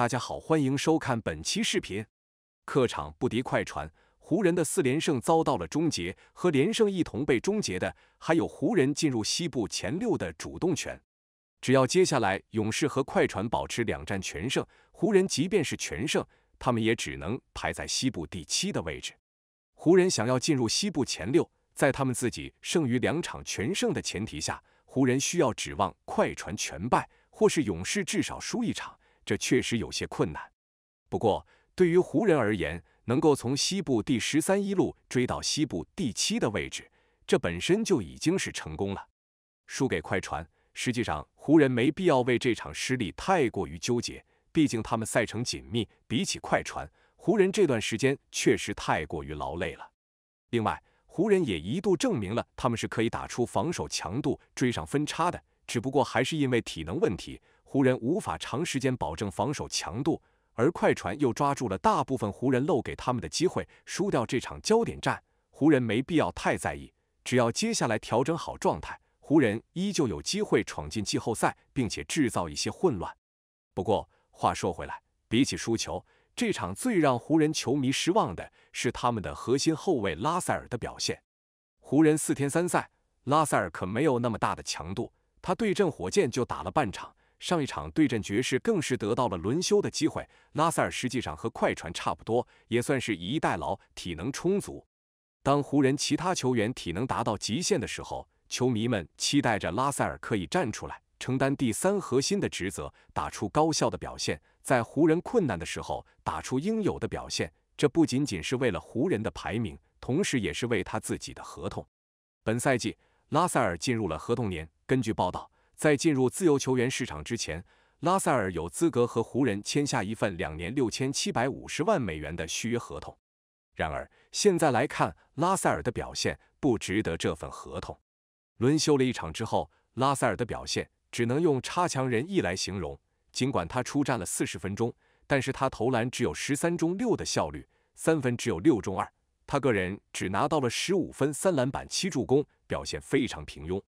大家好，欢迎收看本期视频。客场不敌快船，湖人的四连胜遭到了终结。和连胜一同被终结的，还有湖人进入西部前六的主动权。只要接下来勇士和快船保持两战全胜，湖人即便是全胜，他们也只能排在西部第七的位置。湖人想要进入西部前六，在他们自己剩余两场全胜的前提下，湖人需要指望快船全败，或是勇士至少输一场。这确实有些困难，不过对于湖人而言，能够从西部第十三一路追到西部第七的位置，这本身就已经是成功了。输给快船，实际上湖人没必要为这场失利太过于纠结，毕竟他们赛程紧密，比起快船，湖人这段时间确实太过于劳累了。另外，湖人也一度证明了他们是可以打出防守强度追上分差的，只不过还是因为体能问题。湖人无法长时间保证防守强度，而快船又抓住了大部分湖人漏给他们的机会，输掉这场焦点战。湖人没必要太在意，只要接下来调整好状态，湖人依旧有机会闯进季后赛，并且制造一些混乱。不过话说回来，比起输球，这场最让湖人球迷失望的是他们的核心后卫拉塞尔的表现。湖人四天三赛，拉塞尔可没有那么大的强度，他对阵火箭就打了半场。上一场对阵爵士，更是得到了轮休的机会。拉塞尔实际上和快船差不多，也算是以逸待劳，体能充足。当湖人其他球员体能达到极限的时候，球迷们期待着拉塞尔可以站出来，承担第三核心的职责，打出高效的表现，在湖人困难的时候打出应有的表现。这不仅仅是为了湖人的排名，同时也是为他自己的合同。本赛季，拉塞尔进入了合同年，根据报道。在进入自由球员市场之前，拉塞尔有资格和湖人签下一份两年六千七百五十万美元的续约合同。然而，现在来看，拉塞尔的表现不值得这份合同。轮休了一场之后，拉塞尔的表现只能用差强人意来形容。尽管他出战了四十分钟，但是他投篮只有十三中六的效率，三分只有六中二。他个人只拿到了十五分、三篮板、七助攻，表现非常平庸。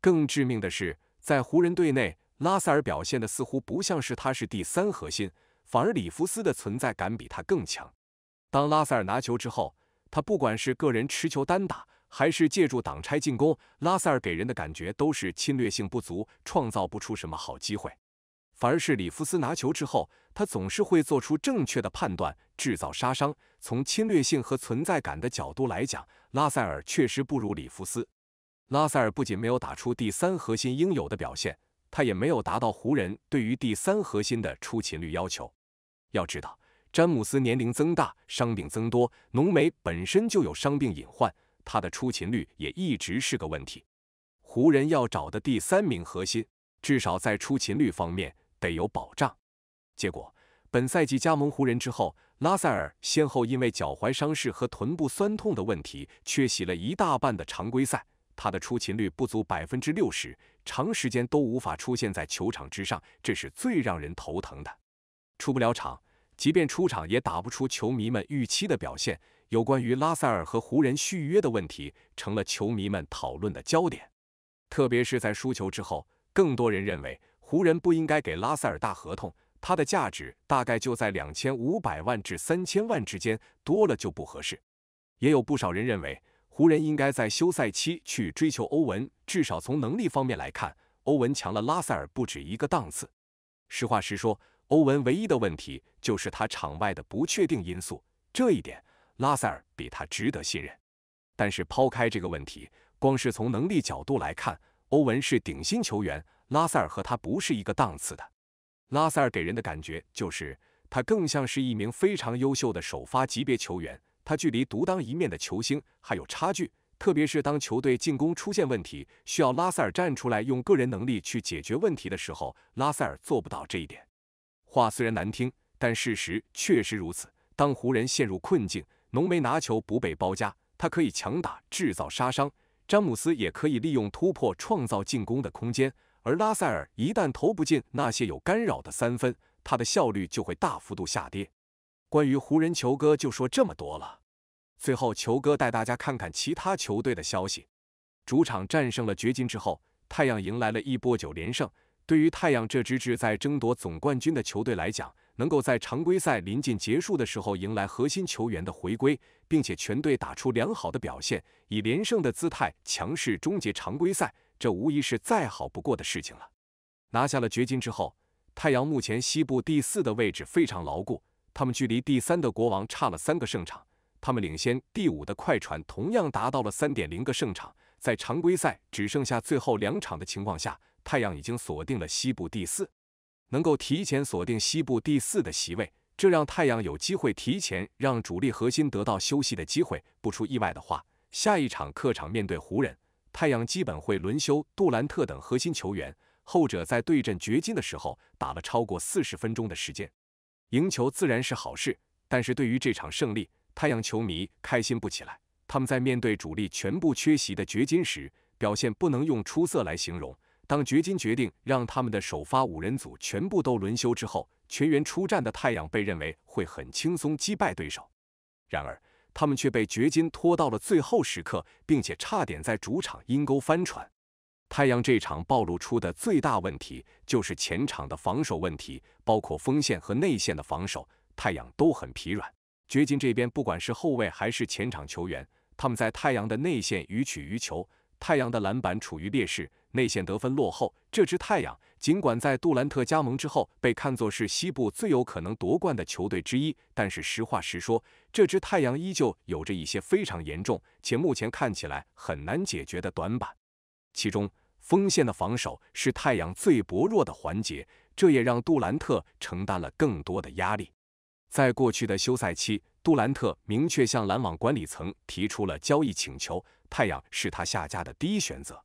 更致命的是。在湖人队内，拉塞尔表现的似乎不像是他是第三核心，反而里弗斯的存在感比他更强。当拉塞尔拿球之后，他不管是个人持球单打，还是借助挡拆进攻，拉塞尔给人的感觉都是侵略性不足，创造不出什么好机会。反而是里弗斯拿球之后，他总是会做出正确的判断，制造杀伤。从侵略性和存在感的角度来讲，拉塞尔确实不如里弗斯。拉塞尔不仅没有打出第三核心应有的表现，他也没有达到湖人对于第三核心的出勤率要求。要知道，詹姆斯年龄增大，伤病增多，浓眉本身就有伤病隐患，他的出勤率也一直是个问题。湖人要找的第三名核心，至少在出勤率方面得有保障。结果，本赛季加盟湖人之后，拉塞尔先后因为脚踝伤势和臀部酸痛的问题，缺席了一大半的常规赛。他的出勤率不足百分之六十，长时间都无法出现在球场之上，这是最让人头疼的。出不了场，即便出场也打不出球迷们预期的表现。有关于拉塞尔和湖人续约的问题，成了球迷们讨论的焦点。特别是在输球之后，更多人认为湖人不应该给拉塞尔大合同，他的价值大概就在两千五百万至三千万之间，多了就不合适。也有不少人认为。湖人应该在休赛期去追求欧文，至少从能力方面来看，欧文强了拉塞尔不止一个档次。实话实说，欧文唯一的问题就是他场外的不确定因素，这一点拉塞尔比他值得信任。但是抛开这个问题，光是从能力角度来看，欧文是顶薪球员，拉塞尔和他不是一个档次的。拉塞尔给人的感觉就是他更像是一名非常优秀的首发级别球员。他距离独当一面的球星还有差距，特别是当球队进攻出现问题，需要拉塞尔站出来用个人能力去解决问题的时候，拉塞尔做不到这一点。话虽然难听，但事实确实如此。当湖人陷入困境，浓眉拿球不被包夹，他可以强打制造杀伤；詹姆斯也可以利用突破创造进攻的空间，而拉塞尔一旦投不进那些有干扰的三分，他的效率就会大幅度下跌。关于湖人球哥就说这么多了，最后球哥带大家看看其他球队的消息。主场战胜了掘金之后，太阳迎来了一波九连胜。对于太阳这支志在争夺总冠军的球队来讲，能够在常规赛临近结束的时候迎来核心球员的回归，并且全队打出良好的表现，以连胜的姿态强势终结常规赛，这无疑是再好不过的事情了。拿下了掘金之后，太阳目前西部第四的位置非常牢固。他们距离第三的国王差了三个胜场，他们领先第五的快船同样达到了三点零个胜场。在常规赛只剩下最后两场的情况下，太阳已经锁定了西部第四，能够提前锁定西部第四的席位，这让太阳有机会提前让主力核心得到休息的机会。不出意外的话，下一场客场面对湖人，太阳基本会轮休杜兰特等核心球员，后者在对阵掘金的时候打了超过四十分钟的时间。赢球自然是好事，但是对于这场胜利，太阳球迷开心不起来。他们在面对主力全部缺席的掘金时，表现不能用出色来形容。当掘金决定让他们的首发五人组全部都轮休之后，全员出战的太阳被认为会很轻松击败对手，然而他们却被掘金拖到了最后时刻，并且差点在主场阴沟翻船。太阳这场暴露出的最大问题就是前场的防守问题，包括锋线和内线的防守，太阳都很疲软。掘金这边不管是后卫还是前场球员，他们在太阳的内线予取予求，太阳的篮板处于劣势，内线得分落后。这支太阳尽管在杜兰特加盟之后被看作是西部最有可能夺冠的球队之一，但是实话实说，这支太阳依旧有着一些非常严重且目前看起来很难解决的短板。其中，锋线的防守是太阳最薄弱的环节，这也让杜兰特承担了更多的压力。在过去的休赛期，杜兰特明确向篮网管理层提出了交易请求，太阳是他下家的第一选择。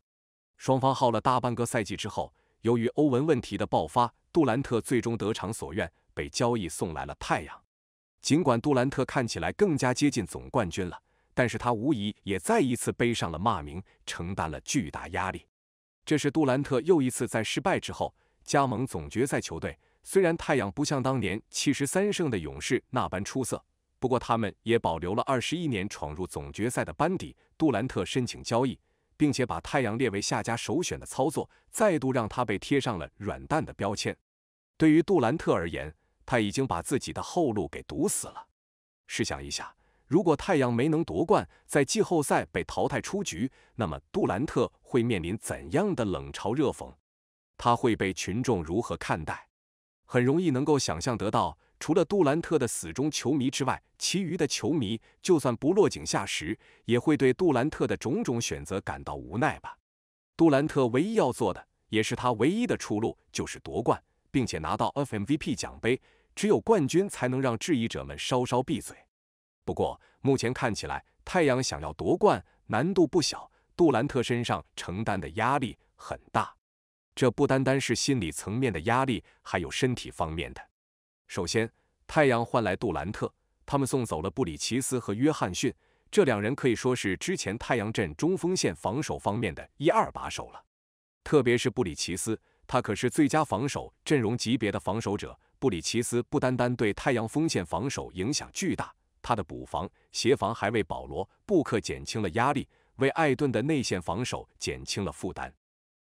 双方耗了大半个赛季之后，由于欧文问题的爆发，杜兰特最终得偿所愿，被交易送来了太阳。尽管杜兰特看起来更加接近总冠军了。但是他无疑也再一次背上了骂名，承担了巨大压力。这是杜兰特又一次在失败之后加盟总决赛球队。虽然太阳不像当年七十三胜的勇士那般出色，不过他们也保留了二十一年闯入总决赛的班底。杜兰特申请交易，并且把太阳列为下家首选的操作，再度让他被贴上了软蛋的标签。对于杜兰特而言，他已经把自己的后路给堵死了。试想一下。如果太阳没能夺冠，在季后赛被淘汰出局，那么杜兰特会面临怎样的冷嘲热讽？他会被群众如何看待？很容易能够想象得到，除了杜兰特的死忠球迷之外，其余的球迷就算不落井下石，也会对杜兰特的种种选择感到无奈吧。杜兰特唯一要做的，也是他唯一的出路，就是夺冠，并且拿到 FMVP 奖杯。只有冠军才能让质疑者们稍稍闭嘴。不过，目前看起来，太阳想要夺冠难度不小，杜兰特身上承担的压力很大。这不单单是心理层面的压力，还有身体方面的。首先，太阳换来杜兰特，他们送走了布里奇斯和约翰逊，这两人可以说是之前太阳阵中锋线防守方面的一二把手了。特别是布里奇斯，他可是最佳防守阵容级别的防守者。布里奇斯不单单对太阳锋线防守影响巨大。他的补防、协防还为保罗、布克减轻了压力，为艾顿的内线防守减轻了负担。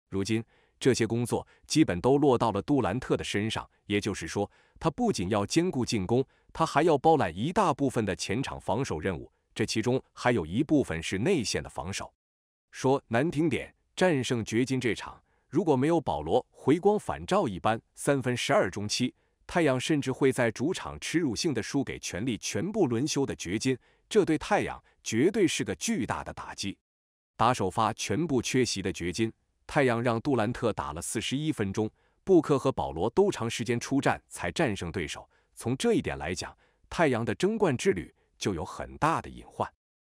如今，这些工作基本都落到了杜兰特的身上。也就是说，他不仅要兼顾进攻，他还要包揽一大部分的前场防守任务，这其中还有一部分是内线的防守。说难听点，战胜掘金这场，如果没有保罗回光返照一般，三分十二中七。太阳甚至会在主场耻辱性的输给全力全部轮休的掘金，这对太阳绝对是个巨大的打击。打首发全部缺席的掘金，太阳让杜兰特打了四十一分钟，布克和保罗都长时间出战才战胜对手。从这一点来讲，太阳的争冠之旅就有很大的隐患。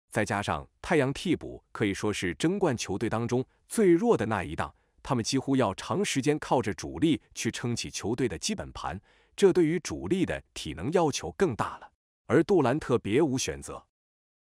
再加上太阳替补可以说是争冠球队当中最弱的那一档，他们几乎要长时间靠着主力去撑起球队的基本盘。这对于主力的体能要求更大了，而杜兰特别无选择。